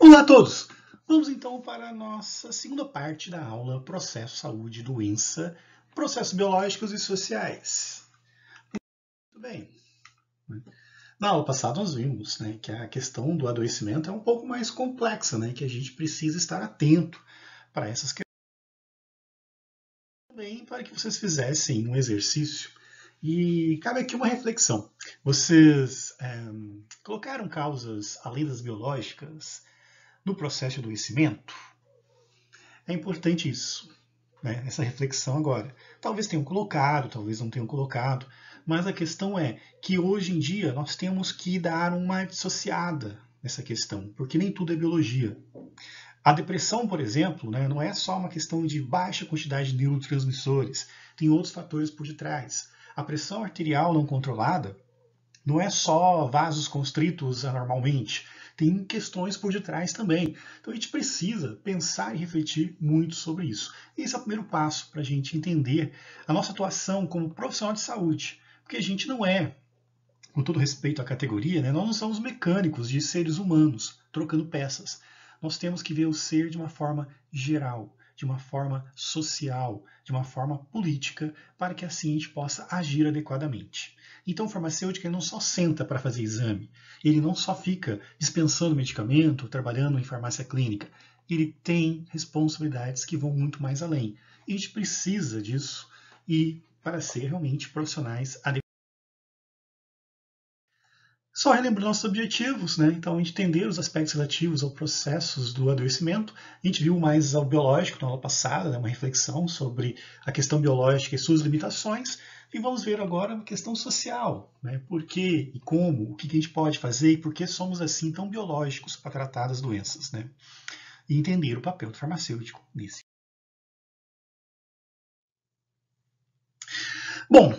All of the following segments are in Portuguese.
Olá a todos! Vamos então para a nossa segunda parte da aula Processo Saúde e Doença, Processos Biológicos e Sociais. Muito bem. Na aula passada nós vimos né, que a questão do adoecimento é um pouco mais complexa, né, que a gente precisa estar atento para essas questões. Também para que vocês fizessem um exercício e cabe aqui uma reflexão. Vocês é, colocaram causas além das biológicas do processo de adoecimento? É importante isso, né? essa reflexão agora. Talvez tenham colocado, talvez não tenham colocado, mas a questão é que hoje em dia nós temos que dar uma dissociada nessa questão, porque nem tudo é biologia. A depressão, por exemplo, né, não é só uma questão de baixa quantidade de neurotransmissores, tem outros fatores por detrás. A pressão arterial não controlada não é só vasos constritos anormalmente, tem questões por detrás também. Então a gente precisa pensar e refletir muito sobre isso. E esse é o primeiro passo para a gente entender a nossa atuação como profissional de saúde, porque a gente não é, com todo respeito à categoria, né, nós não somos mecânicos de seres humanos trocando peças. Nós temos que ver o ser de uma forma geral de uma forma social, de uma forma política, para que assim a gente possa agir adequadamente. Então, o farmacêutico não só senta para fazer exame, ele não só fica dispensando medicamento, trabalhando em farmácia clínica, ele tem responsabilidades que vão muito mais além. E a gente precisa disso e para ser realmente profissionais adequados. Só relembrando nossos objetivos, né? então a gente entender os aspectos relativos aos processos do adoecimento. A gente viu mais ao biológico na aula passada, né? uma reflexão sobre a questão biológica e suas limitações. E vamos ver agora a questão social, né? por que e como, o que a gente pode fazer e por que somos assim tão biológicos para tratar as doenças, né? E entender o papel do farmacêutico nisso. Bom,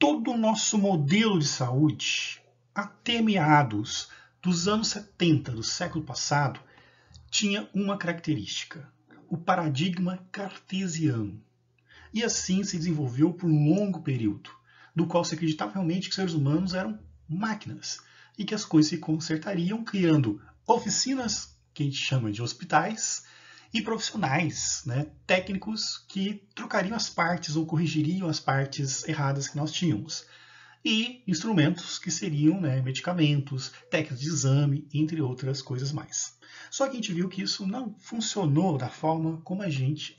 todo o nosso modelo de saúde, até meados dos anos 70 do século passado, tinha uma característica, o paradigma cartesiano e assim se desenvolveu por um longo período, do qual se acreditava realmente que seres humanos eram máquinas e que as coisas se consertariam criando oficinas, que a gente chama de hospitais, e profissionais, né, técnicos que trocariam as partes ou corrigiriam as partes erradas que nós tínhamos. E instrumentos que seriam né, medicamentos, técnicas de exame, entre outras coisas mais. Só que a gente viu que isso não funcionou da forma como a gente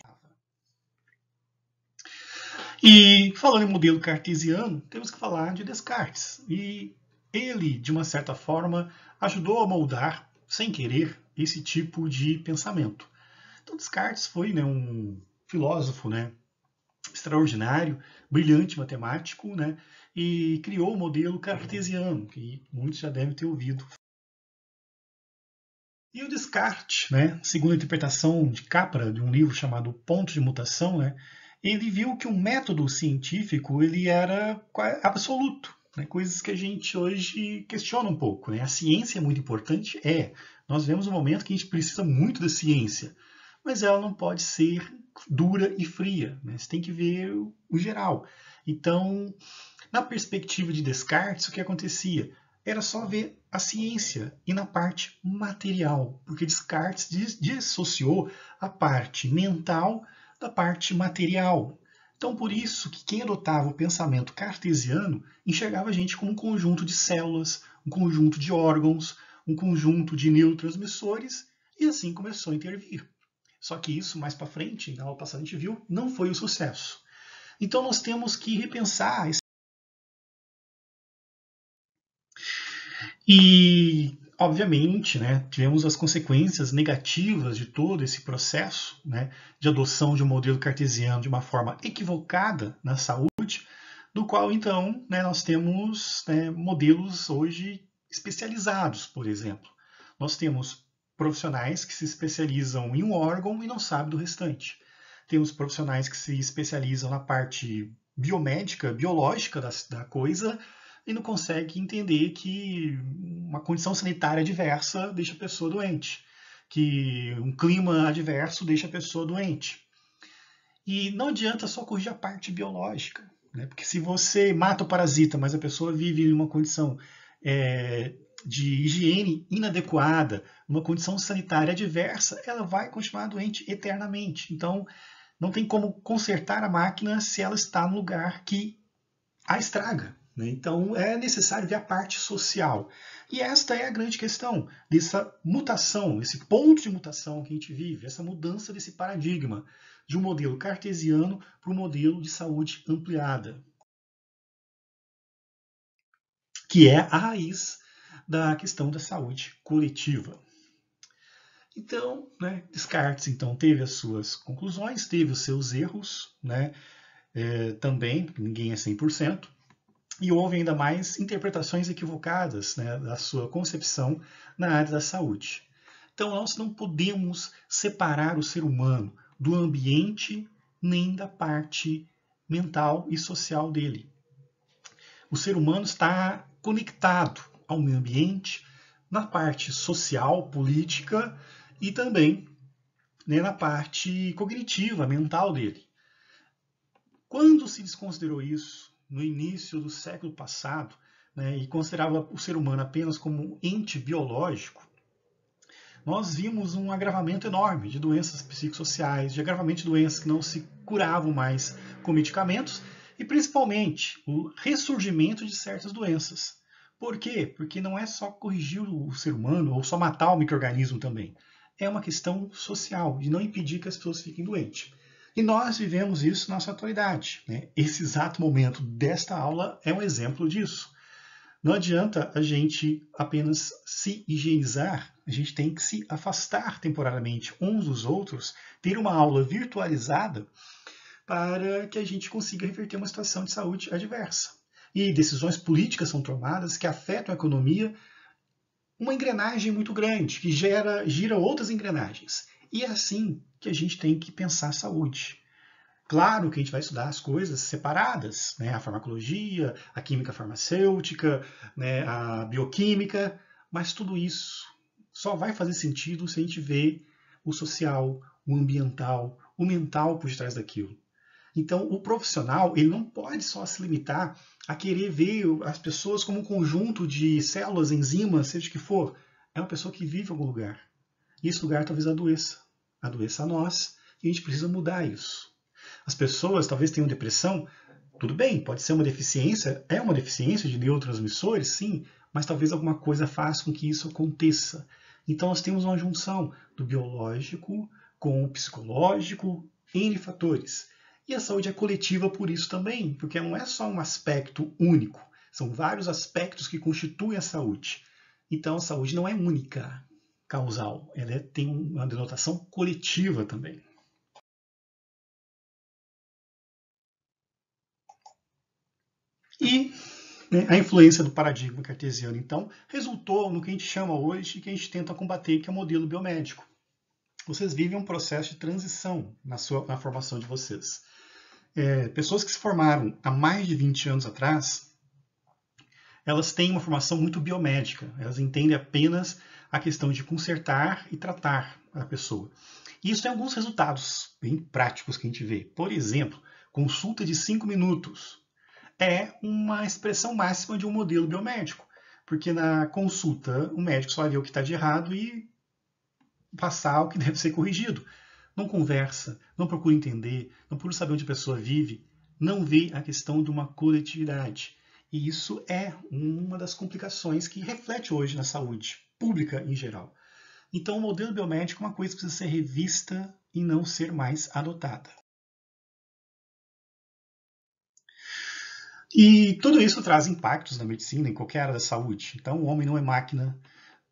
e falando em modelo cartesiano, temos que falar de Descartes. E ele, de uma certa forma, ajudou a moldar, sem querer, esse tipo de pensamento. Então Descartes foi né, um filósofo né, extraordinário, brilhante matemático, né, e criou o modelo cartesiano, que muitos já devem ter ouvido. E o Descartes, né, segundo a interpretação de Capra, de um livro chamado Ponto de Mutação, né, ele viu que o método científico ele era absoluto. Né? Coisas que a gente hoje questiona um pouco. Né? A ciência é muito importante? É. Nós vemos um momento que a gente precisa muito da ciência, mas ela não pode ser dura e fria. Né? Você tem que ver o geral. Então, na perspectiva de Descartes, o que acontecia? Era só ver a ciência e na parte material, porque Descartes dissociou a parte mental da parte material. Então, por isso que quem adotava o pensamento cartesiano enxergava a gente como um conjunto de células, um conjunto de órgãos, um conjunto de neurotransmissores, e assim começou a intervir. Só que isso, mais para frente, na aula passada a gente viu, não foi o sucesso. Então, nós temos que repensar esse E obviamente, né, tivemos as consequências negativas de todo esse processo né, de adoção de um modelo cartesiano de uma forma equivocada na saúde, do qual, então, né, nós temos né, modelos hoje especializados, por exemplo. Nós temos profissionais que se especializam em um órgão e não sabem do restante. Temos profissionais que se especializam na parte biomédica, biológica da, da coisa, e não consegue entender que uma condição sanitária diversa deixa a pessoa doente, que um clima adverso deixa a pessoa doente. E não adianta só corrigir a parte biológica, né? porque se você mata o parasita, mas a pessoa vive em uma condição é, de higiene inadequada, numa condição sanitária adversa, ela vai continuar doente eternamente. Então, não tem como consertar a máquina se ela está no lugar que a estraga. Né? Então é necessário ver a parte social. E esta é a grande questão dessa mutação, esse ponto de mutação que a gente vive, essa mudança desse paradigma de um modelo cartesiano para um modelo de saúde ampliada, que é a raiz da questão da saúde coletiva. Então, né, Descartes então teve as suas conclusões, teve os seus erros, né, é, também ninguém é 100%, e houve ainda mais interpretações equivocadas né, da sua concepção na área da saúde. Então, nós não podemos separar o ser humano do ambiente nem da parte mental e social dele. O ser humano está conectado ao meio ambiente na parte social, política e também né, na parte cognitiva, mental dele. Quando se desconsiderou isso no início do século passado né, e considerava o ser humano apenas como um ente biológico, nós vimos um agravamento enorme de doenças psicossociais, de agravamento de doenças que não se curavam mais com medicamentos e principalmente o ressurgimento de certas doenças. Por quê? Porque não é só corrigir o ser humano ou só matar o microorganismo também. É uma questão social de não impedir que as pessoas fiquem doentes. E nós vivemos isso na nossa atualidade. Né? Esse exato momento desta aula é um exemplo disso. Não adianta a gente apenas se higienizar, a gente tem que se afastar temporariamente uns dos outros, ter uma aula virtualizada para que a gente consiga reverter uma situação de saúde adversa. E decisões políticas são tomadas que afetam a economia, uma engrenagem muito grande que gera gira outras engrenagens. E é assim que a gente tem que pensar saúde. Claro que a gente vai estudar as coisas separadas, né? a farmacologia, a química farmacêutica, né? a bioquímica, mas tudo isso só vai fazer sentido se a gente ver o social, o ambiental, o mental por trás daquilo. Então, o profissional ele não pode só se limitar a querer ver as pessoas como um conjunto de células, enzimas, seja o que for. É uma pessoa que vive em algum lugar. E esse lugar talvez adoeça a doença a nós e a gente precisa mudar isso. As pessoas talvez tenham depressão, tudo bem, pode ser uma deficiência, é uma deficiência de neurotransmissores, sim, mas talvez alguma coisa faça com que isso aconteça. Então nós temos uma junção do biológico com o psicológico, N fatores. E a saúde é coletiva por isso também, porque não é só um aspecto único, são vários aspectos que constituem a saúde. Então a saúde não é única, causal, ela é, tem uma denotação coletiva também. E né, a influência do paradigma cartesiano, então, resultou no que a gente chama hoje e que a gente tenta combater, que é o modelo biomédico. Vocês vivem um processo de transição na, sua, na formação de vocês. É, pessoas que se formaram há mais de 20 anos atrás elas têm uma formação muito biomédica, elas entendem apenas a questão de consertar e tratar a pessoa. E isso tem alguns resultados bem práticos que a gente vê. Por exemplo, consulta de 5 minutos é uma expressão máxima de um modelo biomédico, porque na consulta o médico só vai ver o que está de errado e passar o que deve ser corrigido. Não conversa, não procura entender, não procura saber onde a pessoa vive, não vê a questão de uma coletividade. E isso é uma das complicações que reflete hoje na saúde pública em geral. Então, o modelo biomédico é uma coisa que precisa ser revista e não ser mais adotada. E tudo isso traz impactos na medicina, em qualquer área da saúde. Então, o homem não é máquina,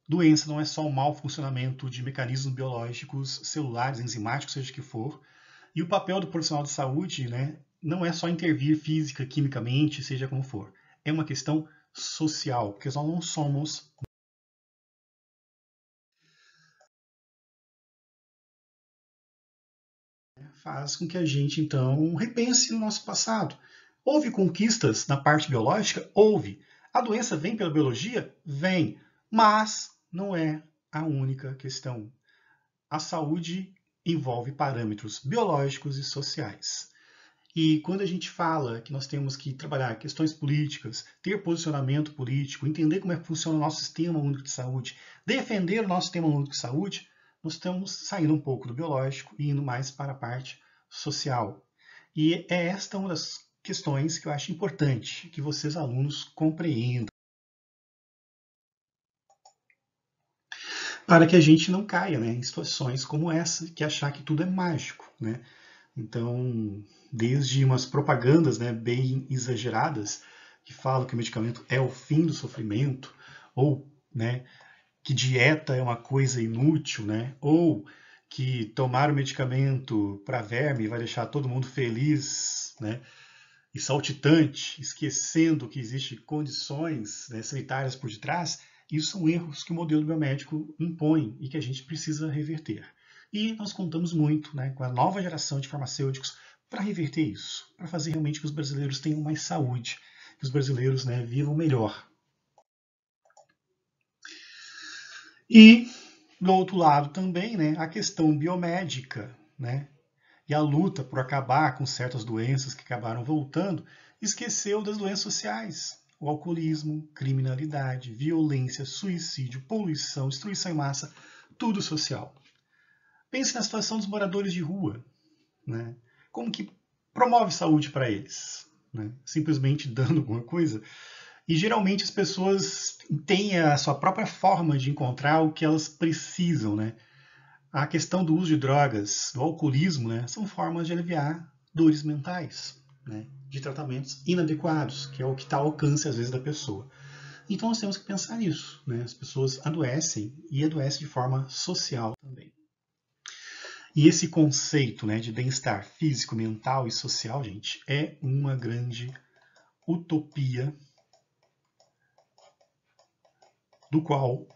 doença não é só o mau funcionamento de mecanismos biológicos, celulares, enzimáticos, seja o que for. E o papel do profissional de saúde né, não é só intervir física, quimicamente, seja como for é uma questão social, porque nós não somos faz com que a gente então repense no nosso passado. Houve conquistas na parte biológica? Houve. A doença vem pela biologia? Vem. Mas não é a única questão. A saúde envolve parâmetros biológicos e sociais. E quando a gente fala que nós temos que trabalhar questões políticas, ter posicionamento político, entender como é que funciona o nosso sistema único de saúde, defender o nosso sistema único de saúde, nós estamos saindo um pouco do biológico e indo mais para a parte social. E é esta uma das questões que eu acho importante que vocês alunos compreendam. Para que a gente não caia né, em situações como essa, que achar que tudo é mágico. Né? Então, desde umas propagandas né, bem exageradas, que falam que o medicamento é o fim do sofrimento, ou né, que dieta é uma coisa inútil, né, ou que tomar o medicamento para verme vai deixar todo mundo feliz né, e saltitante, esquecendo que existem condições né, sanitárias por detrás, isso são erros que o modelo biomédico impõe e que a gente precisa reverter. E nós contamos muito né, com a nova geração de farmacêuticos para reverter isso, para fazer realmente que os brasileiros tenham mais saúde, que os brasileiros né, vivam melhor. E, do outro lado também, né, a questão biomédica né, e a luta por acabar com certas doenças que acabaram voltando, esqueceu das doenças sociais. O alcoolismo, criminalidade, violência, suicídio, poluição, destruição em massa, tudo social. Pense na situação dos moradores de rua. Né? Como que promove saúde para eles? Né? Simplesmente dando alguma coisa. E geralmente as pessoas têm a sua própria forma de encontrar o que elas precisam. Né? A questão do uso de drogas, do alcoolismo, né? são formas de aliviar dores mentais, né? de tratamentos inadequados, que é o que está ao alcance às vezes da pessoa. Então nós temos que pensar nisso. Né? As pessoas adoecem e adoecem de forma social. E esse conceito né, de bem-estar físico, mental e social, gente, é uma grande utopia do qual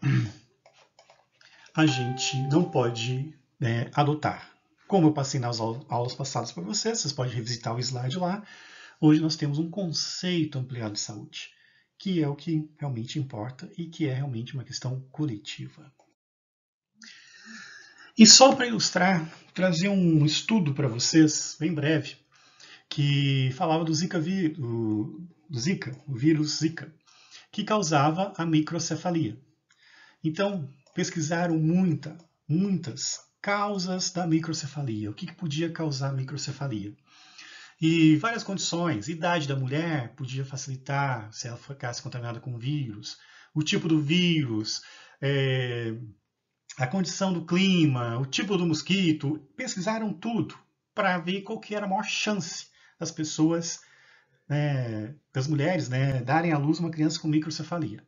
a gente não pode né, adotar. Como eu passei nas aulas passadas para vocês, vocês podem revisitar o slide lá. Hoje nós temos um conceito ampliado de saúde, que é o que realmente importa e que é realmente uma questão coletiva. E só para ilustrar, trazer um estudo para vocês, bem breve, que falava do Zika, do Zika, o vírus Zika, que causava a microcefalia. Então, pesquisaram muita, muitas causas da microcefalia, o que, que podia causar microcefalia. E várias condições, idade da mulher podia facilitar se ela ficasse contaminada com vírus, o tipo do vírus, é, a condição do clima, o tipo do mosquito, pesquisaram tudo para ver qual que era a maior chance das pessoas, né, das mulheres, né, darem à luz uma criança com microcefalia.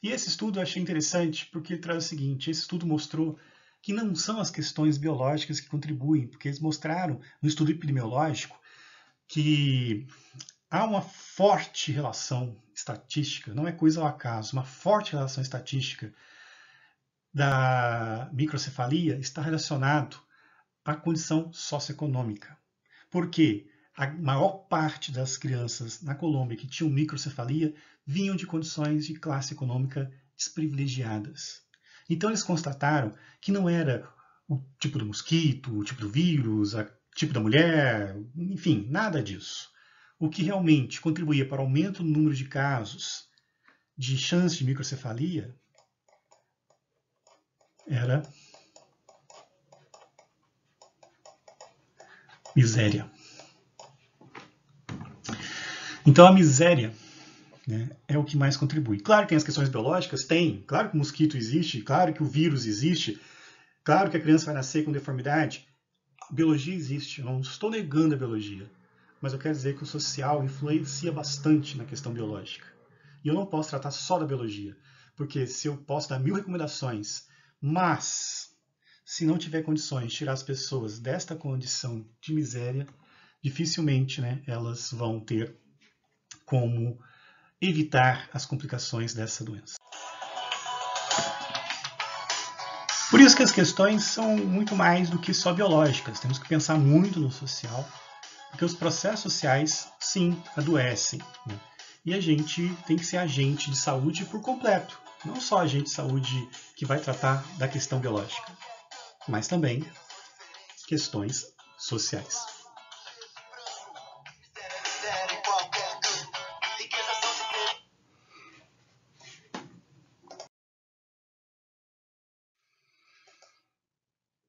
E esse estudo eu achei interessante porque ele traz o seguinte: esse estudo mostrou que não são as questões biológicas que contribuem, porque eles mostraram no estudo epidemiológico que há uma forte relação estatística, não é coisa ao acaso, uma forte relação estatística da microcefalia está relacionado à condição socioeconômica. Porque a maior parte das crianças na Colômbia que tinham microcefalia vinham de condições de classe econômica desprivilegiadas. Então eles constataram que não era o tipo do mosquito, o tipo do vírus, o tipo da mulher, enfim, nada disso. O que realmente contribuía para o aumento do número de casos de chance de microcefalia era miséria. Então a miséria né, é o que mais contribui. Claro que tem as questões biológicas, tem. Claro que o mosquito existe, claro que o vírus existe, claro que a criança vai nascer com deformidade. A biologia existe, eu não estou negando a biologia, mas eu quero dizer que o social influencia bastante na questão biológica. E eu não posso tratar só da biologia, porque se eu posso dar mil recomendações mas, se não tiver condições de tirar as pessoas desta condição de miséria, dificilmente né, elas vão ter como evitar as complicações dessa doença. Por isso que as questões são muito mais do que só biológicas, temos que pensar muito no social, porque os processos sociais, sim, adoecem. Né? E a gente tem que ser agente de saúde por completo, não só agente de saúde que vai tratar da questão biológica, mas também questões sociais.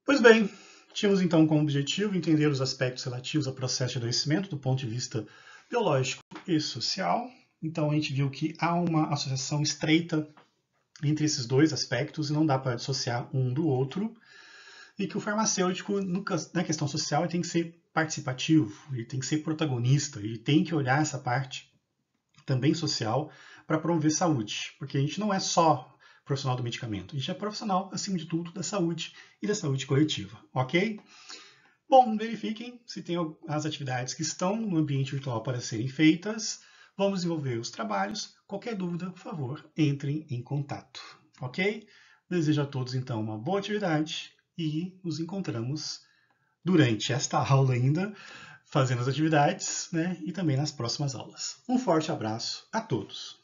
Pois bem, tínhamos então como objetivo entender os aspectos relativos ao processo de adoecimento do ponto de vista biológico e social. Então a gente viu que há uma associação estreita entre esses dois aspectos e não dá para dissociar um do outro, e que o farmacêutico, na questão social, tem que ser participativo, ele tem que ser protagonista, ele tem que olhar essa parte também social para promover saúde, porque a gente não é só profissional do medicamento, a gente é profissional, acima de tudo, da saúde e da saúde coletiva, ok? Bom, verifiquem se tem as atividades que estão no ambiente virtual para serem feitas, Vamos desenvolver os trabalhos. Qualquer dúvida, por favor, entrem em contato. Ok? Desejo a todos, então, uma boa atividade e nos encontramos durante esta aula ainda, fazendo as atividades né, e também nas próximas aulas. Um forte abraço a todos!